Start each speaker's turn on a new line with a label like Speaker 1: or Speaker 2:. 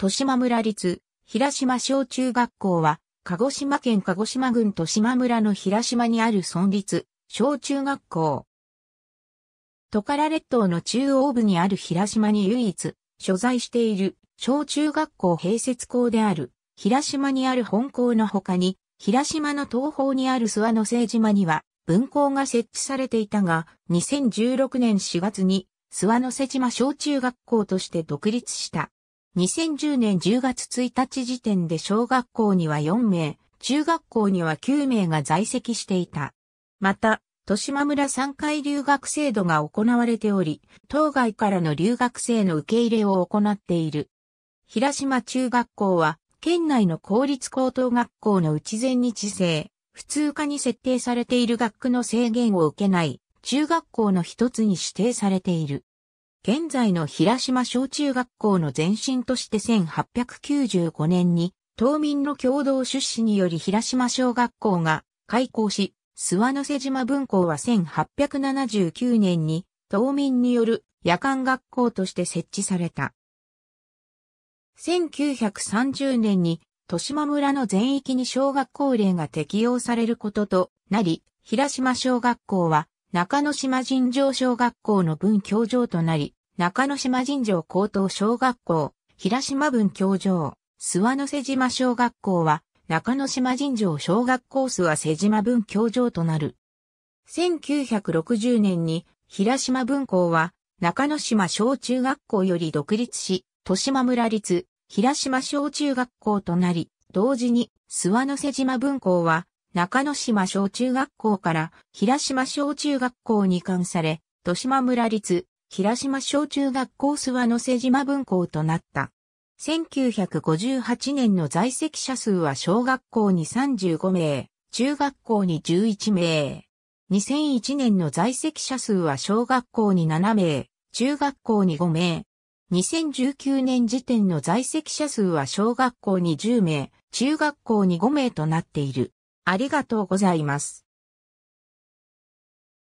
Speaker 1: 豊島村立、平島小中学校は、鹿児島県鹿児島郡豊島村の平島にある村立、小中学校。トカラ列島の中央部にある平島に唯一、所在している、小中学校併設校である、平島にある本校の他に、平島の東方にある諏訪の聖島には、分校が設置されていたが、2016年4月に、諏訪の瀬島小中学校として独立した。2010年10月1日時点で小学校には4名、中学校には9名が在籍していた。また、豊島村3回留学制度が行われており、当該からの留学生の受け入れを行っている。平島中学校は、県内の公立高等学校の内前日制、普通科に設定されている学区の制限を受けない、中学校の一つに指定されている。現在の平島小中学校の前身として1895年に、島民の共同出資により平島小学校が開校し、諏訪瀬島分校は1879年に、島民による夜間学校として設置された。1930年に、豊島村の全域に小学校令が適用されることとなり、平島小学校は中野島尋常小学校の分教場となり、中之島神城高等小学校、平島分教場、諏訪の瀬島小学校は、中之島神城小学校諏訪瀬島分教場となる。1960年に、平島分校は、中之島小中学校より独立し、豊島村立、平島小中学校となり、同時に、諏訪の瀬島分校は、中之島小中学校から平島小中学校に移管され、豊島村立平島小中学校諏訪の瀬島分校となった。1958年の在籍者数は小学校に35名、中学校に11名。2001年の在籍者数は小学校に7名、中学校に5名。2019年時点の在籍者数は小学校に10名、中学校に5名となっている。ありがとうございます。